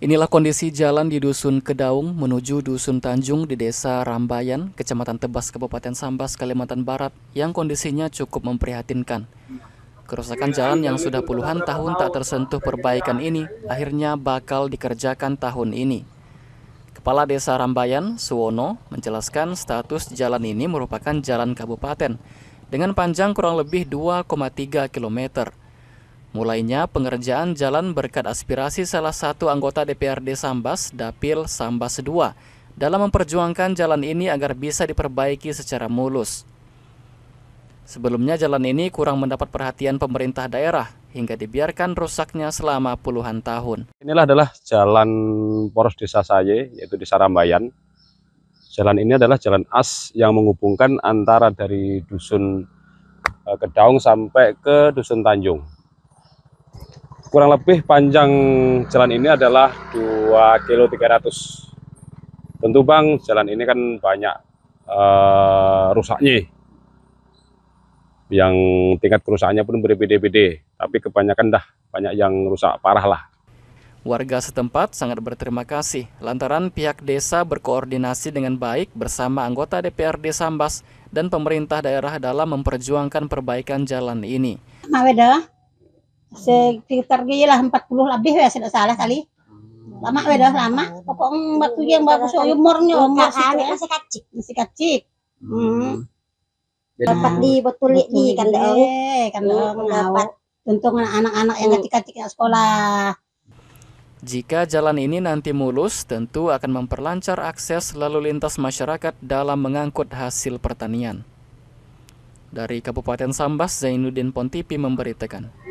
Inilah kondisi jalan di Dusun Kedaung menuju Dusun Tanjung di Desa Rambayan, Kecamatan Tebas, Kabupaten Sambas, Kalimantan Barat yang kondisinya cukup memprihatinkan. Kerusakan jalan yang sudah puluhan tahun tak tersentuh perbaikan ini akhirnya bakal dikerjakan tahun ini. Kepala Desa Rambayan, Suwono, menjelaskan status jalan ini merupakan jalan kabupaten dengan panjang kurang lebih 2,3 kilometer. Mulainya pengerjaan jalan berkat aspirasi salah satu anggota DPRD Sambas, Dapil Sambas II, dalam memperjuangkan jalan ini agar bisa diperbaiki secara mulus. Sebelumnya jalan ini kurang mendapat perhatian pemerintah daerah hingga dibiarkan rusaknya selama puluhan tahun. Inilah adalah jalan poros desa saya, yaitu di Sarambayan. Jalan ini adalah jalan as yang menghubungkan antara dari dusun eh, Kedaung sampai ke dusun Tanjung kurang lebih panjang jalan ini adalah 2 kilo 300 tentu Bang jalan ini kan banyak uh, rusaknya yang tingkat kerusakannya pun berbeda-beda tapi kebanyakan dah banyak yang rusak parah lah Warga setempat sangat berterima kasih lantaran pihak desa berkoordinasi dengan baik bersama anggota DPRD Sambas dan pemerintah daerah dalam memperjuangkan perbaikan jalan ini. Maweda, sekitar gila 40 lebih ya tidak salah kali lama ya dah lama pokoknya waktu yang bagus umurnya umurnya masih kacik masih kacik hmm. hmm. dapat di betul di kan deh iya, kan hmm, dapat untung anak-anak yang hmm. kacik-kacik sekolah jika jalan ini nanti mulus, tentu akan memperlancar akses lalu lintas masyarakat dalam mengangkut hasil pertanian. Dari Kabupaten Sambas, Zainuddin Pontipi memberitakan.